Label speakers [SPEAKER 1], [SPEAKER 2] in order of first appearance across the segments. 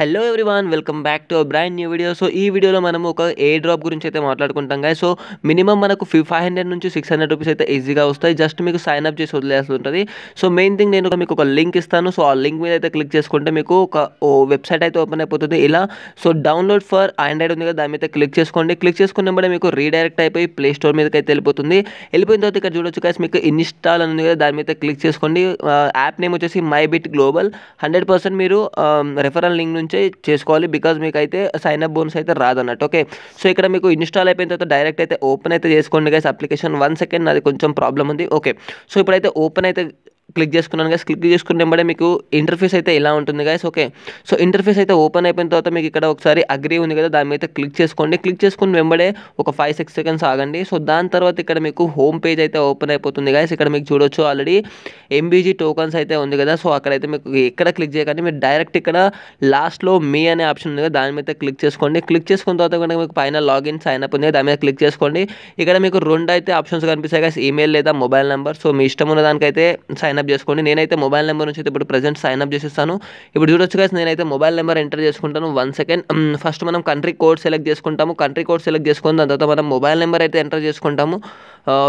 [SPEAKER 1] hello everyone welcome back to brand new video so ఈ వీడియోలో మనం ఒక ఏ డ్రాప్ గురించి అయితే మాట్లాడుకుంటాం గాయ సో మినిమం మనకు ఫైవ్ హండ్రెడ్ నుంచి సిక్స్ హండ్రెడ్ రూపీస్ అయితే ఈజీగా వస్తాయి జస్ట్ మీకు సైన్ అప్ చేసి వదిలేసి ఉంటుంది సో మెయిన్ థింగ్ నేను మీకు ఒక లింక్ ఇస్తాను సో ఆ లింక్ మీద అయితే క్లిక్ చేసుకుంటే మీకు ఒక వెబ్సైట్ అయితే ఓపెన్ అయిపోతుంది ఇలా సో డౌన్లోడ్ ఫర్ ఆండ్రాయిడ్ ఉంది కదా దాని మీద క్లిక్ చేసుకోండి క్లిక్ కూడా మీకు రీడైరెక్ట్ అయిపోయి ప్లే స్టోర్ మీదకి అయితే వెళ్ళిపోతుంది వెళ్ళిపోయిన తర్వాత ఇక్కడ చూడొచ్చు కాస్ మీకు ఇన్స్టాల్ అని కదా దాని మీద క్లిక్ చేసుకోండి యాప్ నేమ్ వచ్చేసి My Bit Global hundred percent మీరు రెఫరల్ లింక్ నుంచి నుంచే చేసుకోవాలి బికాజ్ మీకు అయితే సైన్అప్ బోన్స్ అయితే రాదన్నట్టు ఓకే సో ఇక్కడ మీకు ఇన్స్టాల్ అయిపోయిన తర్వాత డైరెక్ట్ అయితే ఓపెన్ అయితే చేసుకోండి గైస్ అప్లికేషన్ వన్ సెకండ్ అది కొంచెం ప్రాబ్లం ఉంది ఓకే సో ఇప్పుడైతే ఓపెన్ అయితే క్లిక్ చేస్తున్నాను गाइस క్లిక్ చేసుకొని వెంటనే మీకు ఇంటర్‌ఫేస్ అయితే ఇలా ఉంటుంది गाइस ఓకే సో ఇంటర్‌ఫేస్ అయితే ఓపెన్ అయిపోయిన తర్వాత మీకు ఇక్కడ ఒకసారి అగ్రీ ఉంది కదా దాని మీద క్లిక్ చేసుకోండి క్లిక్ చేసుకొని వెంటనే ఒక 5 6 సెకండ్స్ ఆగండి సో దాని తర్వాత ఇక్కడ మీకు హోమ్ పేజ్ అయితే ఓపెన్ అయిపోతుంది गाइस ఇక్కడ మీకు చూడొచ్చు ऑलरेडी ఎంబీజీ టోకెన్స్ అయితే ఉంది కదా సో అక్కడితో మీకు ఇక్కడ క్లిక్ చేయగానే మీరు డైరెక్ట్ ఇక్కడ లాస్ట్ లో మీ అనే ఆప్షన్ ఉంది కదా దాని మీద క్లిక్ చేసుకోండి క్లిక్ చేసుకొని తర్వాత మీకు ఫైనల్ లాగిన్ సైన్ అప్ ఉంది దాని మీద క్లిక్ చేసుకోండి ఇక్కడ మీకు రెండు అయితే ఆప్షన్స్ కనిపిస్తాయి गाइस ఈమెయిల్ లేదా మొబైల్ నంబర్ సో మీ ఇష్టం ఉన్న దానికైతే సైన్ సైన్అప్ చేసుకోండి నేనైతే మొబైల్ నెంబర్ నుంచి అయితే ఇప్పుడు ప్రజెంట్ సైన్ అప్ చేసేస్తాను ఇప్పుడు చూడొచ్చు కదా నేనైతే మొబైల్ నెంబర్ ఎంటర్ చేసుకుంటాను వన్ సెకండ్ ఫస్ట్ మనం కంట్రీ కోడ్ సెలెక్ట్ చేసుకుంటాము కంట్రీ కోడ్ సెలెక్ట్ చేసుకుని దాని తర్వాత మనం మొబైల్ నెంబర్ అయితే ఎంటర్ చేసుకుంటాము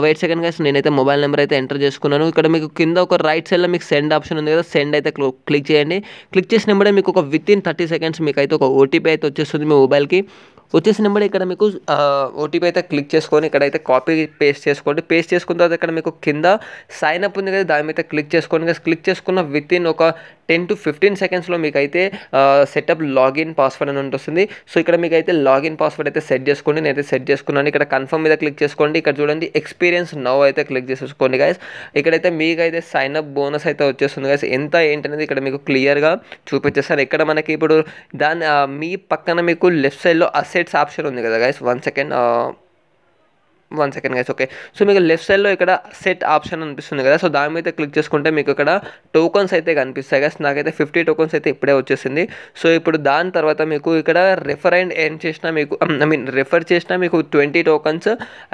[SPEAKER 1] వెయిట్ సెకండ్ గైస్ నేనైతే మొబైల్ నెంబర్ అయితే ఎంటర్ చేసుకున్నాను ఇక్కడ మీకు కింద ఒక రైట్ సైడ్లో మీకు సెండ్ ఆప్షన్ ఉంది కదా సెండ్ అయితే క్లిక్ చేయండి క్లిక్ చేసిన మీకు ఒక విత్ ఇన్ థర్టీ సెకండ్స్ మీకు అయితే ఒక ఓటీపీ అయితే వచ్చేస్తుంది మీ మొబైల్కి నెంబర్ ఇక్కడ మీకు ఓటీపీ అయితే క్లిక్ చేసుకొని ఇక్కడైతే కాపీ పేస్ట్ చేసుకోండి పేస్ట్ చేసుకున్న తర్వాత ఇక్కడ మీకు కింద సైన్ అప్ ఉంది కదా దాని మీద క్లిక్ చేసుకోండి క్లిక్ చేసుకున్న విత్ ఇన్ ఒక టెన్ టు ఫిఫ్టీన్ సెకండ్స్లో మీకు అయితే సెటప్ లాగిన్ పాస్వర్డ్ అని ఉంటుంది సో ఇక్కడ మీకు అయితే లాగిన్ పాస్వర్డ్ అయితే సెట్ చేసుకోండి నేనైతే సెట్ చేసుకున్నాను ఇక్కడ కన్ఫర్మ్ మీద క్లిక్ చేసుకోండి ఇక్కడ చూడండి ఎక్స్పీరియన్స్ నవ్ అయితే క్లిక్ చేసేసుకోండి గాయస్ ఇక్కడైతే మీకైతే సైన్ అప్ బోనస్ అయితే వచ్చేస్తుంది గాయస్ ఎంత ఏంటనేది ఇక్కడ మీకు క్లియర్గా చూపించేస్తారు ఇక్కడ మనకి ఇప్పుడు దాని మీ పక్కన మీకు లెఫ్ట్ సైడ్లో అసెట్ सेट्स आप होने का करेगा इस one second one second guys okay so మీకు లెఫ్ట్ సైడ్లో ఇక్కడ సెట్ ఆప్షన్ అనిపిస్తుంది కదా సో దాని మీద క్లిక్ చేసుకుంటే మీకు ఇక్కడ టోకన్స్ అయితే కనిపిస్తాయి కదా నాకైతే ఫిఫ్టీ టోకన్స్ అయితే ఇప్పుడే వచ్చేసింది సో ఇప్పుడు దాని తర్వాత మీకు ఇక్కడ రెఫర్ అండ్ ఏం చేసినా మీకు ఐ మీన్ రెఫర్ చేసినా మీకు ట్వంటీ టోకన్స్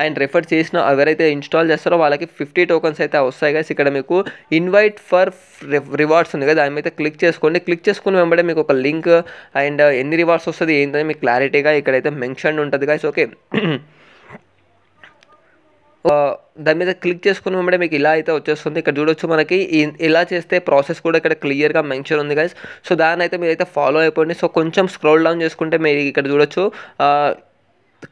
[SPEAKER 1] అండ్ రెఫర్ చేసిన ఎవరైతే ఇన్స్టాల్ చేస్తారో వాళ్ళకి ఫిఫ్టీ టోకన్స్ అయితే వస్తాయి కదా ఇక్కడ మీకు ఇన్వైట్ ఫర్ రివార్డ్స్ ఉంది కదా దాని మీద క్లిక్ చేసుకోండి క్లిక్ చేసుకుని వెంబడే మీకు ఒక లింక్ అండ్ ఎన్ని రివార్డ్స్ వస్తుంది ఏంటని మీకు క్లారిటీగా ఇక్కడైతే మెన్షన్ ఉంటుంది గైస్ ఓకే అ దానికి క్లిక్ చేసుకొని మనం ఇక్కడ ఇలా అయితే వచ్చేస్తుంది ఇక్కడ చూడొచ్చు మనకి ఇలా చేస్తే ప్రాసెస్ కూడా ఇక్కడ క్లియర్ గా మెన్షన్ ఉంది గైస్ సో దానినైతే మీరు అయితే ఫాలో అయిపోండి సో కొంచెం స్క్రోల్ డౌన్ చేసుకుంటే మే ఇక్కడ చూడొచ్చు ఆ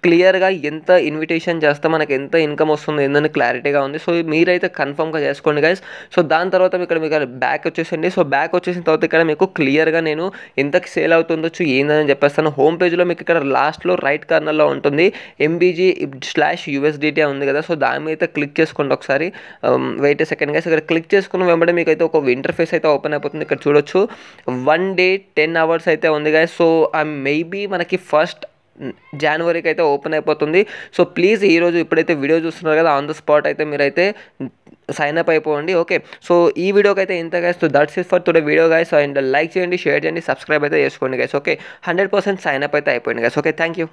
[SPEAKER 1] క్లియర్గా ఎంత ఇన్విటేషన్ చేస్తే మనకి ఎంత ఇన్కమ్ వస్తుంది ఏందని క్లారిటీగా ఉంది సో మీరైతే కన్ఫర్మ్గా చేసుకోండి గైస్ సో దాని తర్వాత ఇక్కడ మీకు బ్యాక్ వచ్చేసండి సో బ్యాక్ వచ్చేసిన తర్వాత ఇక్కడ మీకు క్లియర్గా నేను ఎంతకి సేల్ అవుతుందొచ్చు ఏందని చెప్పేస్తాను హోమ్ పేజ్లో మీకు ఇక్కడ లాస్ట్లో రైట్ కార్నర్లో ఉంటుంది ఎంబీజీ స్లాష్ యూఎస్డిటీ ఉంది కదా సో దాని మీద క్లిక్ చేసుకోండి ఒకసారి వెయిట్ సెకండ్ గైస్ ఇక్కడ క్లిక్ చేసుకున్న వెంబడే మీకు అయితే ఒక ఇంటర్ఫేస్ అయితే ఓపెన్ అయిపోతుంది ఇక్కడ చూడొచ్చు వన్ డే టెన్ అవర్స్ అయితే ఉంది గైస్ సో ఐ మేబీ మనకి ఫస్ట్ జనవరికి అయితే ఓపెన్ అయిపోతుంది సో ప్లీజ్ ఈరోజు ఇప్పుడైతే వీడియో చూస్తున్నారు కదా ఆన్ ద స్పాట్ అయితే మీరైతే సైన్ అప్ అయిపోండి ఓకే సో ఈ వీడియోకి అయితే ఇంత guys so that's is for today video guys and like చేయండి షేర్ చేయండి సబ్స్క్రైబ్ అయితే చేసుకోండి guys okay hundred percent sign up అయితే అయిపోయింది గైస్ ఓకే థ్యాంక్ యూ